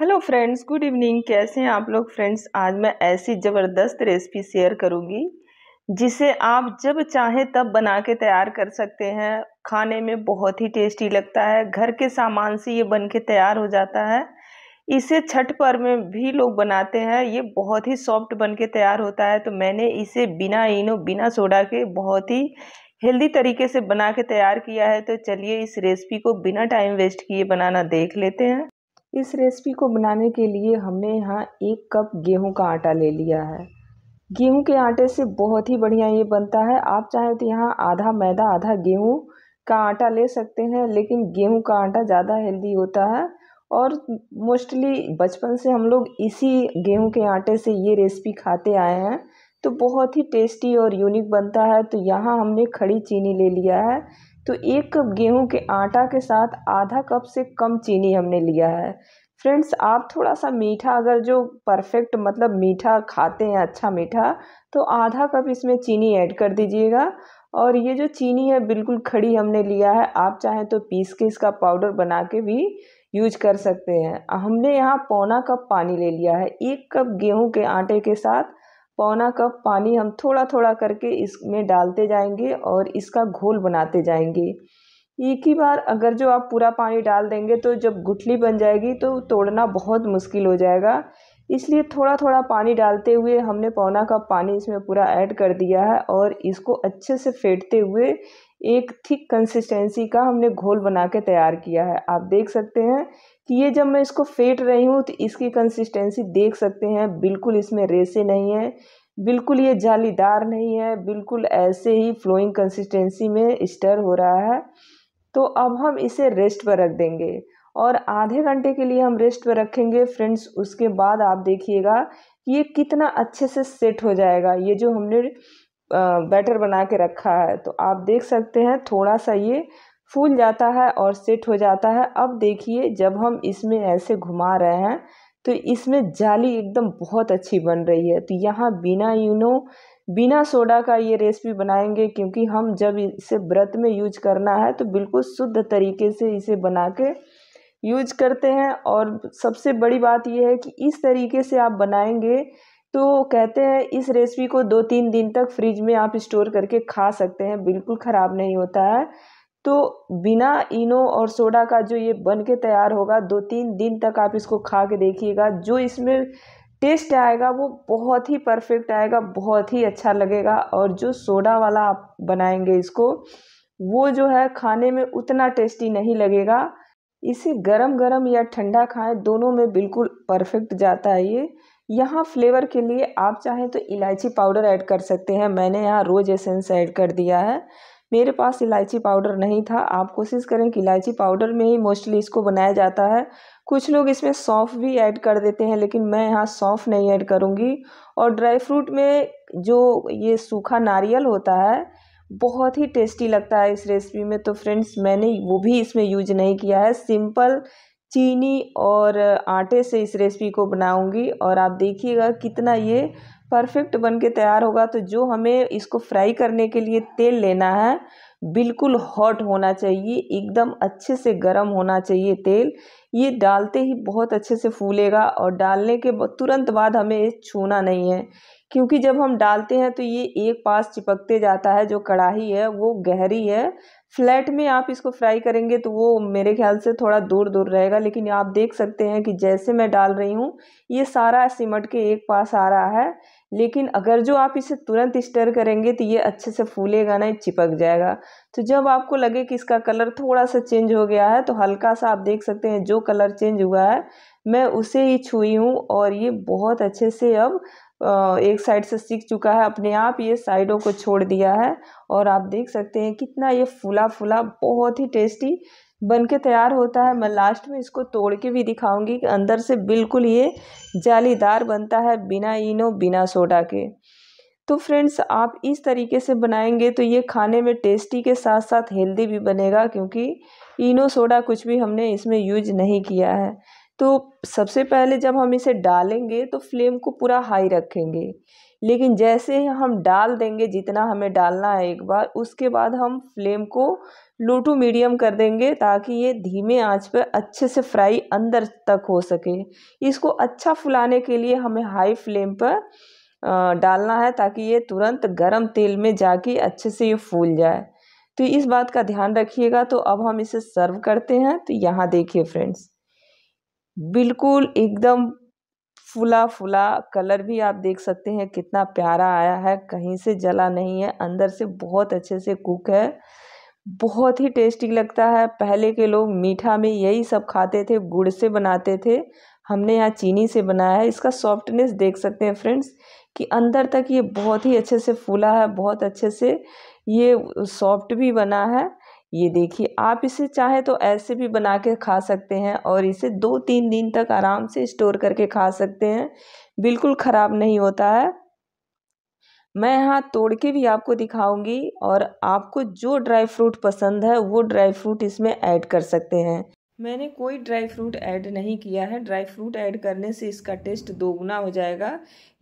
hello friends good evening कैसे हैं आप लोग फ्रेंड्स आज मैं ऐसी ज़बरदस्त रेसिपी शेयर करूंगी जिसे आप जब चाहें तब बना के तैयार कर सकते हैं खाने में बहुत ही टेस्टी लगता है घर के सामान से ये बन के तैयार हो जाता है इसे छठ पर्व में भी लोग बनाते हैं ये बहुत ही सॉफ्ट बन के तैयार होता है तो मैंने इसे बिना इनो बिना सोडा के बहुत ही हेल्दी तरीके से बना के तैयार किया है तो चलिए इस रेसिपी को बिना टाइम वेस्ट किए बनाना देख लेते हैं इस रेसिपी को बनाने के लिए हमने यहाँ एक कप गेहूं का आटा ले लिया है गेहूं के आटे से बहुत ही बढ़िया ये बनता है आप चाहें तो यहाँ आधा मैदा आधा गेहूं का आटा ले सकते हैं लेकिन गेहूं का आटा ज़्यादा हेल्दी होता है और मोस्टली बचपन से हम लोग इसी गेहूं के आटे से ये रेसिपी खाते आए हैं तो बहुत ही टेस्टी और यूनिक बनता है तो यहाँ हमने खड़ी चीनी ले लिया है तो एक कप गेहूं के आटा के साथ आधा कप से कम चीनी हमने लिया है फ्रेंड्स आप थोड़ा सा मीठा अगर जो परफेक्ट मतलब मीठा खाते हैं अच्छा मीठा तो आधा कप इसमें चीनी ऐड कर दीजिएगा और ये जो चीनी है बिल्कुल खड़ी हमने लिया है आप चाहें तो पीस के इसका पाउडर बना के भी यूज कर सकते हैं हमने यहाँ पौना कप पानी ले लिया है एक कप गेहूं के आटे के साथ पौना कप पानी हम थोड़ा थोड़ा करके इसमें डालते जाएंगे और इसका घोल बनाते जाएंगे एक ही बार अगर जो आप पूरा पानी डाल देंगे तो जब गुठली बन जाएगी तो तोड़ना बहुत मुश्किल हो जाएगा इसलिए थोड़ा थोड़ा पानी डालते हुए हमने पौना कप पानी इसमें पूरा ऐड कर दिया है और इसको अच्छे से फेंटते हुए एक थिक कंसिस्टेंसी का हमने घोल बना के तैयार किया है आप देख सकते हैं कि ये जब मैं इसको फेंट रही हूँ तो इसकी कंसिस्टेंसी देख सकते हैं बिल्कुल इसमें रेसे नहीं है बिल्कुल ये जालीदार नहीं है बिल्कुल ऐसे ही फ्लोइंग कंसिस्टेंसी में स्टर हो रहा है तो अब हम इसे रेस्ट पर रख देंगे और आधे घंटे के लिए हम रेस्ट पर रखेंगे फ्रेंड्स उसके बाद आप देखिएगा कि ये कितना अच्छे से सेट हो जाएगा ये जो हमने बैटर बना के रखा है तो आप देख सकते हैं थोड़ा सा ये फूल जाता है और सेट हो जाता है अब देखिए जब हम इसमें ऐसे घुमा रहे हैं तो इसमें जाली एकदम बहुत अच्छी बन रही है तो यहाँ बिना यूनो बिना सोडा का ये रेसिपी बनाएंगे क्योंकि हम जब इसे व्रत में यूज करना है तो बिल्कुल शुद्ध तरीके से इसे बना के यूज करते हैं और सबसे बड़ी बात यह है कि इस तरीके से आप बनाएंगे तो कहते हैं इस रेसिपी को दो तीन दिन तक फ्रिज में आप स्टोर करके खा सकते हैं बिल्कुल ख़राब नहीं होता है तो बिना इनो और सोडा का जो ये बन के तैयार होगा दो तीन दिन तक आप इसको खा के देखिएगा जो इसमें टेस्ट आएगा वो बहुत ही परफेक्ट आएगा बहुत ही अच्छा लगेगा और जो सोडा वाला आप बनाएंगे इसको वो जो है खाने में उतना टेस्टी नहीं लगेगा इसे गरम गरम या ठंडा खाएं दोनों में बिल्कुल परफेक्ट जाता है ये यहाँ फ्लेवर के लिए आप चाहें तो इलायची पाउडर ऐड कर सकते हैं मैंने यहाँ रोज़ एसेंस ऐड कर दिया है मेरे पास इलायची पाउडर नहीं था आप कोशिश करें कि इलायची पाउडर में ही मोस्टली इसको बनाया जाता है कुछ लोग इसमें सौंफ भी ऐड कर देते हैं लेकिन मैं यहाँ सौंफ नहीं ऐड करूँगी और ड्राई फ्रूट में जो ये सूखा नारियल होता है बहुत ही टेस्टी लगता है इस रेसिपी में तो फ्रेंड्स मैंने वो भी इसमें यूज नहीं किया है सिंपल चीनी और आटे से इस रेसिपी को बनाऊंगी और आप देखिएगा कितना ये परफेक्ट बन के तैयार होगा तो जो हमें इसको फ्राई करने के लिए तेल लेना है बिल्कुल हॉट होना चाहिए एकदम अच्छे से गर्म होना चाहिए तेल ये डालते ही बहुत अच्छे से फूलेगा और डालने के तुरंत बाद हमें छूना नहीं है क्योंकि जब हम डालते हैं तो ये एक पास चिपकते जाता है जो कढ़ाही है वो गहरी है फ्लैट में आप इसको फ्राई करेंगे तो वो मेरे ख्याल से थोड़ा दूर दूर रहेगा लेकिन आप देख सकते हैं कि जैसे मैं डाल रही हूँ ये सारा सिमट के एक पास आ रहा है लेकिन अगर जो आप इसे तुरंत स्टर करेंगे तो ये अच्छे से फूलेगा ना चिपक जाएगा तो जब आपको लगे कि इसका कलर थोड़ा सा चेंज हो गया है तो हल्का सा आप देख सकते हैं जो कलर चेंज हुआ है मैं उसे ही छुई हूँ और ये बहुत अच्छे से अब एक साइड से सीख चुका है अपने आप ये साइडों को छोड़ दिया है और आप देख सकते हैं कितना ये फुला फुला बहुत ही टेस्टी बन के तैयार होता है मैं लास्ट में इसको तोड़ के भी दिखाऊंगी कि अंदर से बिल्कुल ये जालीदार बनता है बिना इनो बिना सोडा के तो फ्रेंड्स आप इस तरीके से बनाएंगे तो ये खाने में टेस्टी के साथ साथ हेल्दी भी बनेगा क्योंकि इनो सोडा कुछ भी हमने इसमें यूज नहीं किया है तो सबसे पहले जब हम इसे डालेंगे तो फ्लेम को पूरा हाई रखेंगे लेकिन जैसे ही हम डाल देंगे जितना हमें डालना है एक बार उसके बाद हम फ्लेम को लो टू मीडियम कर देंगे ताकि ये धीमे आंच पर अच्छे से फ्राई अंदर तक हो सके इसको अच्छा फुलाने के लिए हमें हाई फ्लेम पर डालना है ताकि ये तुरंत गरम तेल में जाके अच्छे से ये फूल जाए तो इस बात का ध्यान रखिएगा तो अब हम इसे सर्व करते हैं तो यहाँ देखिए फ्रेंड्स बिल्कुल एकदम फुला फुला कलर भी आप देख सकते हैं कितना प्यारा आया है कहीं से जला नहीं है अंदर से बहुत अच्छे से कुक है बहुत ही टेस्टी लगता है पहले के लोग मीठा में यही सब खाते थे गुड़ से बनाते थे हमने यहाँ चीनी से बनाया है इसका सॉफ्टनेस देख सकते हैं फ्रेंड्स कि अंदर तक ये बहुत ही अच्छे से फूला है बहुत अच्छे से ये सॉफ्ट भी बना है ये देखिए आप इसे चाहे तो ऐसे भी बना के खा सकते हैं और इसे दो तीन दिन तक आराम से स्टोर करके खा सकते हैं बिल्कुल ख़राब नहीं होता है मैं यहाँ तोड़ के भी आपको दिखाऊंगी और आपको जो ड्राई फ्रूट पसंद है वो ड्राई फ्रूट इसमें ऐड कर सकते हैं मैंने कोई ड्राई फ्रूट ऐड नहीं किया है ड्राई फ्रूट ऐड करने से इसका टेस्ट दोगुना हो जाएगा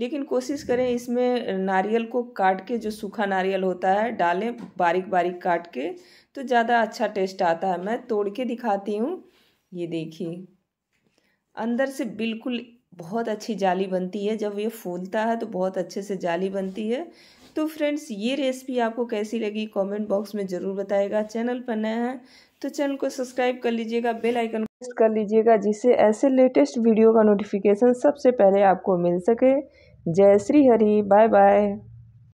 लेकिन कोशिश करें इसमें नारियल को काट के जो सूखा नारियल होता है डालें बारीक बारीक काट के तो ज़्यादा अच्छा टेस्ट आता है मैं तोड़ के दिखाती हूँ ये देखिए अंदर से बिल्कुल बहुत अच्छी जाली बनती है जब ये फूलता है तो बहुत अच्छे से जाली बनती है तो फ्रेंड्स ये रेसिपी आपको कैसी लगी कमेंट बॉक्स में ज़रूर बताएगा चैनल पर नया है तो चैनल को सब्सक्राइब कर लीजिएगा बेल आइकन प्रेस कर लीजिएगा जिससे ऐसे लेटेस्ट वीडियो का नोटिफिकेशन सबसे पहले आपको मिल सके जय श्री हरी बाय बाय